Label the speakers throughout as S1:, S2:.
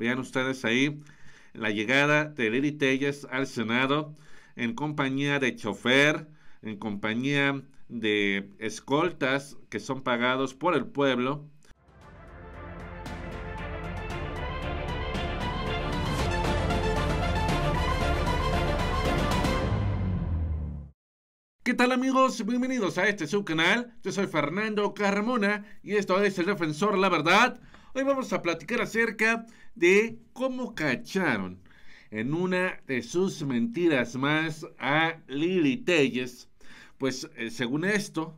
S1: Vean ustedes ahí la llegada de Lili Telles al Senado en compañía de chofer, en compañía de escoltas que son pagados por el pueblo. ¿Qué tal amigos? Bienvenidos a este su canal. Yo soy Fernando Carmona y esto es El Defensor La Verdad. Hoy vamos a platicar acerca de cómo cacharon en una de sus mentiras más a Lili Telles. Pues eh, según esto,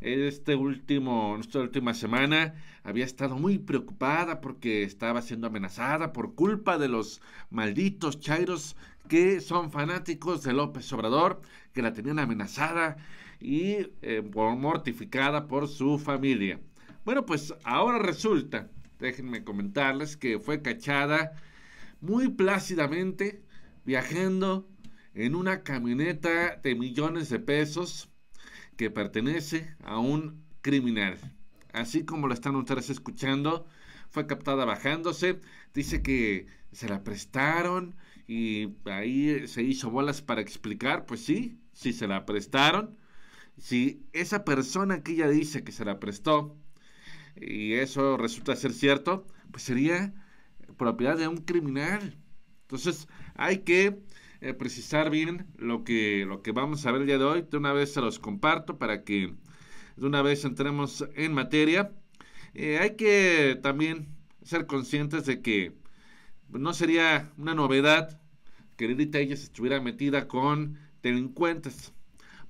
S1: este último, nuestra última semana había estado muy preocupada porque estaba siendo amenazada por culpa de los malditos chairos que son fanáticos de López Obrador, que la tenían amenazada y eh, mortificada por su familia. Bueno, pues ahora resulta déjenme comentarles que fue cachada muy plácidamente viajando en una camioneta de millones de pesos que pertenece a un criminal. Así como lo están ustedes escuchando, fue captada bajándose, dice que se la prestaron y ahí se hizo bolas para explicar, pues sí, sí se la prestaron. Si esa persona que ella dice que se la prestó y eso resulta ser cierto, pues sería propiedad de un criminal. Entonces hay que eh, precisar bien lo que, lo que vamos a ver el día de hoy. De una vez se los comparto para que de una vez entremos en materia. Eh, hay que también ser conscientes de que no sería una novedad que Lilith ella estuviera metida con delincuentes.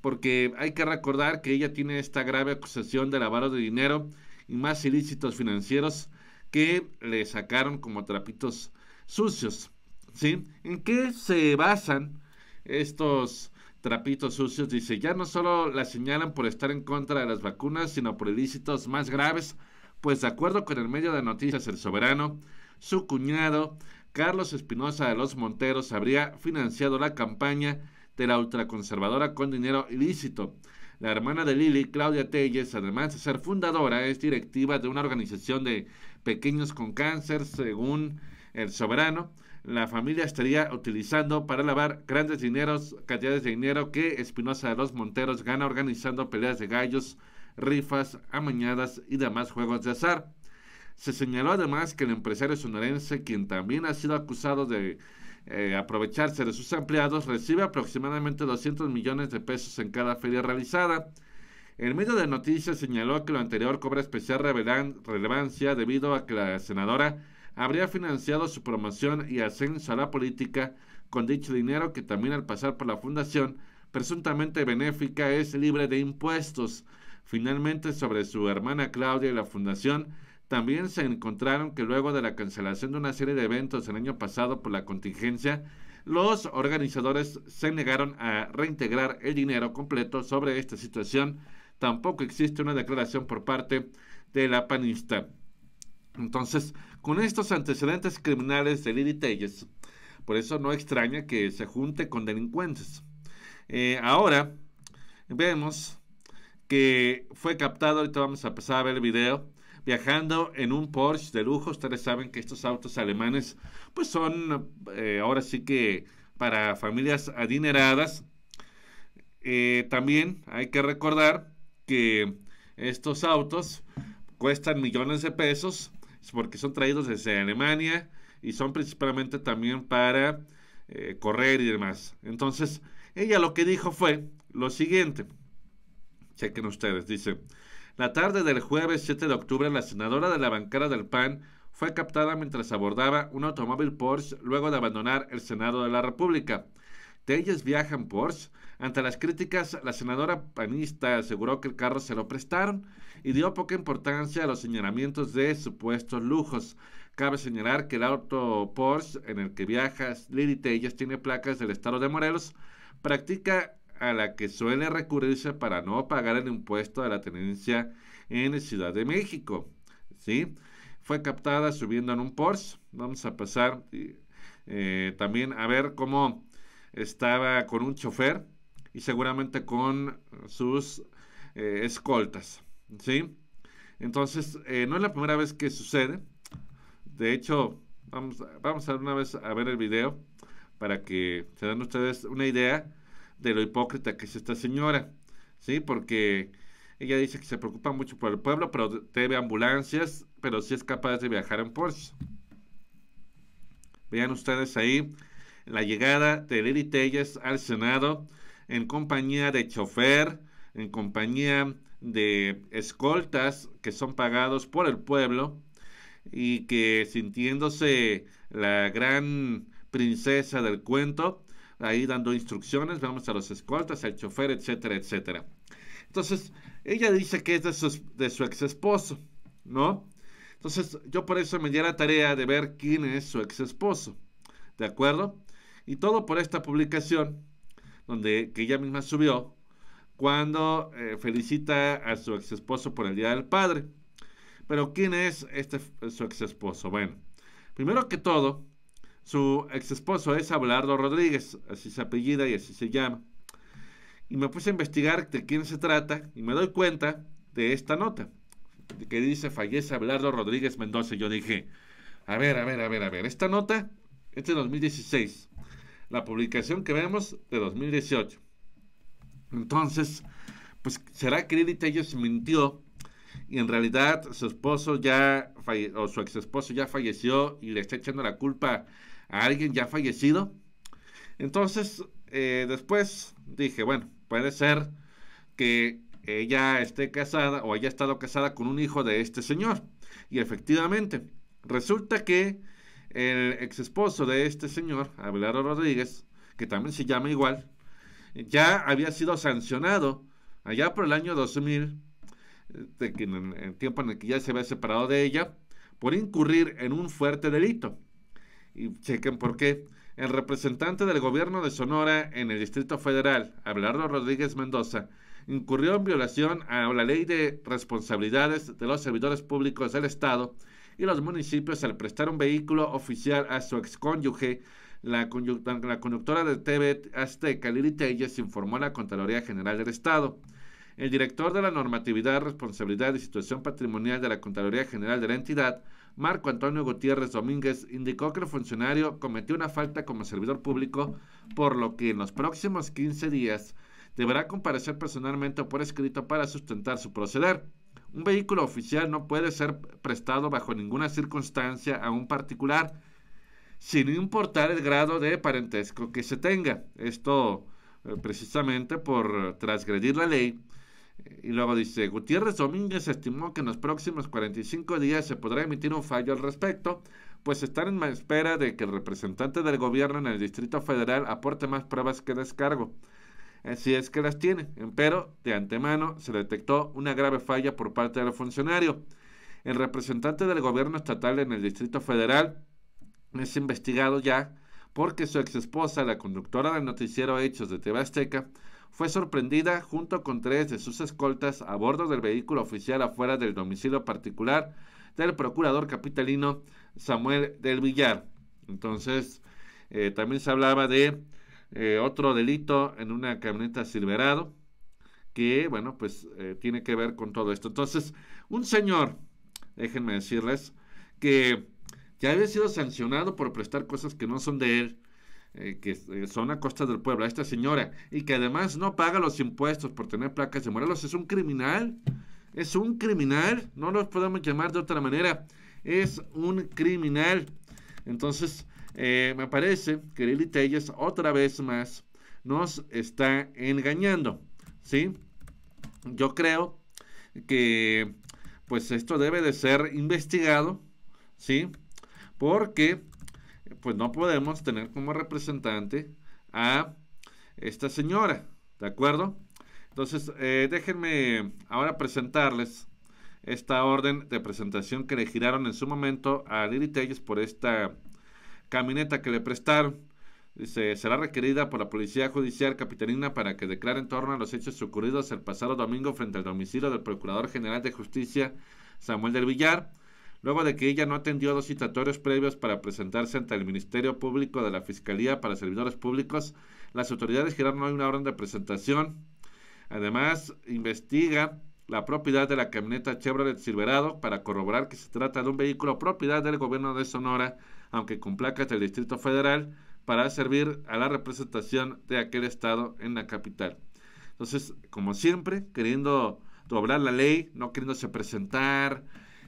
S1: Porque hay que recordar que ella tiene esta grave acusación de lavado de dinero y más ilícitos financieros que le sacaron como trapitos sucios. ¿sí? ¿En qué se basan estos trapitos sucios? Dice, ya no solo la señalan por estar en contra de las vacunas, sino por ilícitos más graves, pues de acuerdo con el medio de noticias El Soberano, su cuñado, Carlos Espinosa de los Monteros, habría financiado la campaña de la ultraconservadora con dinero ilícito la hermana de Lili, Claudia Telles, además de ser fundadora, es directiva de una organización de pequeños con cáncer, según el soberano. La familia estaría utilizando para lavar grandes dineros, cantidades de dinero que Espinosa de los Monteros gana organizando peleas de gallos, rifas, amañadas y demás juegos de azar. Se señaló además que el empresario sonorense, quien también ha sido acusado de eh, aprovecharse de sus empleados, recibe aproximadamente 200 millones de pesos en cada feria realizada. El medio de noticias señaló que lo anterior cobra especial relevancia debido a que la senadora habría financiado su promoción y ascenso a la política con dicho dinero que también al pasar por la fundación presuntamente benéfica es libre de impuestos. Finalmente, sobre su hermana Claudia y la fundación, también se encontraron que luego de la cancelación de una serie de eventos el año pasado por la contingencia, los organizadores se negaron a reintegrar el dinero completo sobre esta situación. Tampoco existe una declaración por parte de la panista. Entonces, con estos antecedentes criminales de Lili Telles, por eso no extraña que se junte con delincuentes. Eh, ahora vemos que fue captado, ahorita vamos a pasar a ver el video, viajando en un Porsche de lujo. Ustedes saben que estos autos alemanes, pues son eh, ahora sí que para familias adineradas. Eh, también hay que recordar que estos autos cuestan millones de pesos porque son traídos desde Alemania y son principalmente también para eh, correr y demás. Entonces, ella lo que dijo fue lo siguiente. Chequen ustedes, dice, la tarde del jueves 7 de octubre, la senadora de la bancada del PAN fue captada mientras abordaba un automóvil Porsche luego de abandonar el Senado de la República. De ellas viajan Porsche. Ante las críticas, la senadora panista aseguró que el carro se lo prestaron y dio poca importancia a los señalamientos de supuestos lujos. Cabe señalar que el auto Porsche en el que viaja Lili Tellas tiene placas del estado de Morelos, practica a la que suele recurrirse para no pagar el impuesto de la tenencia en Ciudad de México. ¿sí? Fue captada subiendo en un Porsche. Vamos a pasar eh, también a ver cómo estaba con un chofer y seguramente con sus eh, escoltas. ¿sí? Entonces, eh, no es la primera vez que sucede. De hecho, vamos, vamos a una vez a ver el video para que se den ustedes una idea de lo hipócrita que es esta señora, ¿sí? Porque ella dice que se preocupa mucho por el pueblo, pero debe ambulancias, pero sí es capaz de viajar en Porsche. Vean ustedes ahí la llegada de Lili Telles al Senado en compañía de chofer, en compañía de escoltas que son pagados por el pueblo y que sintiéndose la gran princesa del cuento, ahí dando instrucciones, vamos a los escoltas, al chofer, etcétera, etcétera. Entonces, ella dice que es de su, de ex esposo, ¿no? Entonces, yo por eso me di la tarea de ver quién es su ex esposo, ¿de acuerdo? Y todo por esta publicación, donde que ella misma subió, cuando eh, felicita a su ex esposo por el Día del Padre. Pero, ¿quién es este, su ex esposo? Bueno, primero que todo, su ex esposo es Abelardo Rodríguez, así se apellida y así se llama. Y me puse a investigar de quién se trata y me doy cuenta de esta nota que dice fallece Abelardo Rodríguez Mendoza. yo dije, a ver, a ver, a ver, a ver, esta nota es de 2016, la publicación que vemos de 2018. Entonces, pues será que Edith se mintió y en realidad su esposo ya o su ex esposo ya falleció y le está echando la culpa alguien ya fallecido. Entonces, eh, después dije, bueno, puede ser que ella esté casada o haya estado casada con un hijo de este señor. Y efectivamente, resulta que el ex esposo de este señor, Abelardo Rodríguez, que también se llama igual, ya había sido sancionado allá por el año 2000, de en el tiempo en el que ya se había separado de ella, por incurrir en un fuerte delito y chequen por qué. El representante del gobierno de Sonora en el Distrito Federal, Abelardo Rodríguez Mendoza, incurrió en violación a la ley de responsabilidades de los servidores públicos del Estado y los municipios al prestar un vehículo oficial a su excónyuge. La, la conductora de TV Azteca, Lili Telles, informó a la Contraloría General del Estado. El director de la Normatividad, Responsabilidad y Situación Patrimonial de la Contraloría General de la entidad, Marco Antonio Gutiérrez Domínguez indicó que el funcionario cometió una falta como servidor público, por lo que en los próximos 15 días deberá comparecer personalmente o por escrito para sustentar su proceder. Un vehículo oficial no puede ser prestado bajo ninguna circunstancia a un particular, sin importar el grado de parentesco que se tenga. Esto eh, precisamente por transgredir la ley y luego dice, Gutiérrez Domínguez estimó que en los próximos 45 días se podrá emitir un fallo al respecto, pues están en espera de que el representante del gobierno en el Distrito Federal aporte más pruebas que descargo. Así es que las tiene, pero de antemano se detectó una grave falla por parte del funcionario. El representante del gobierno estatal en el Distrito Federal es investigado ya porque su exesposa, la conductora del noticiero Hechos de Tebasteca, Azteca, fue sorprendida junto con tres de sus escoltas a bordo del vehículo oficial afuera del domicilio particular del procurador capitalino Samuel del Villar. Entonces, eh, también se hablaba de eh, otro delito en una camioneta Silverado, que, bueno, pues eh, tiene que ver con todo esto. Entonces, un señor, déjenme decirles, que ya había sido sancionado por prestar cosas que no son de él, eh, que eh, son a costa del pueblo, a esta señora, y que además no paga los impuestos por tener placas de Morelos, es un criminal, es un criminal, no lo podemos llamar de otra manera, es un criminal. Entonces, eh, me parece que Lili Telles otra vez más nos está engañando, ¿sí? Yo creo que pues esto debe de ser investigado, ¿sí? Porque pues no podemos tener como representante a esta señora, ¿de acuerdo? Entonces, eh, déjenme ahora presentarles esta orden de presentación que le giraron en su momento a Lili Telles por esta camioneta que le prestaron. Dice, será requerida por la Policía Judicial Capitalina para que declare en torno a los hechos ocurridos el pasado domingo frente al domicilio del Procurador General de Justicia Samuel del Villar luego de que ella no atendió dos citatorios previos para presentarse ante el Ministerio Público de la Fiscalía para Servidores Públicos. Las autoridades giraron hoy una orden de presentación. Además, investiga la propiedad de la camioneta Chevrolet Silverado para corroborar que se trata de un vehículo propiedad del gobierno de Sonora, aunque con placas del Distrito Federal, para servir a la representación de aquel estado en la capital. Entonces, como siempre, queriendo doblar la ley, no queriéndose presentar,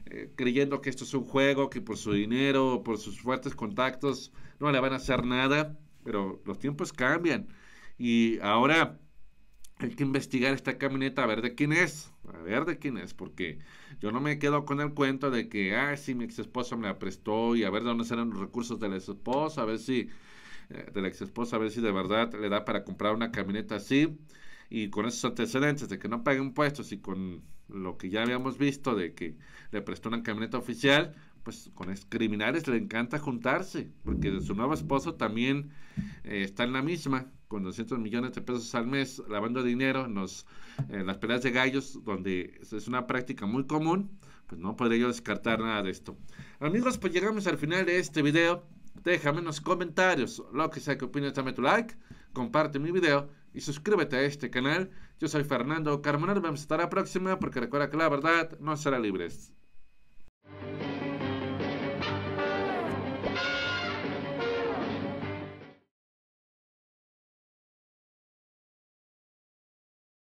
S1: eh, creyendo que esto es un juego, que por su dinero, por sus fuertes contactos, no le van a hacer nada, pero los tiempos cambian. Y ahora hay que investigar esta camioneta a ver de quién es, a ver de quién es, porque yo no me quedo con el cuento de que, ah, sí, mi ex esposa me la prestó y a ver dónde serán los recursos de la ex esposa, a ver si, eh, de la ex esposa, a ver si de verdad le da para comprar una camioneta así y con esos antecedentes de que no pague impuestos y con lo que ya habíamos visto de que le prestó una camioneta oficial, pues con criminales le encanta juntarse, porque su nuevo esposo también eh, está en la misma, con 200 millones de pesos al mes lavando dinero en, eh, las peleas de gallos, donde es una práctica muy común, pues no podría yo descartar nada de esto. Amigos, pues llegamos al final de este video. Déjame en los comentarios lo que sea que opines, dame tu like, comparte mi video y suscríbete a este canal. Yo soy Fernando Vamos Vemos estar la próxima porque recuerda que la verdad no será libre.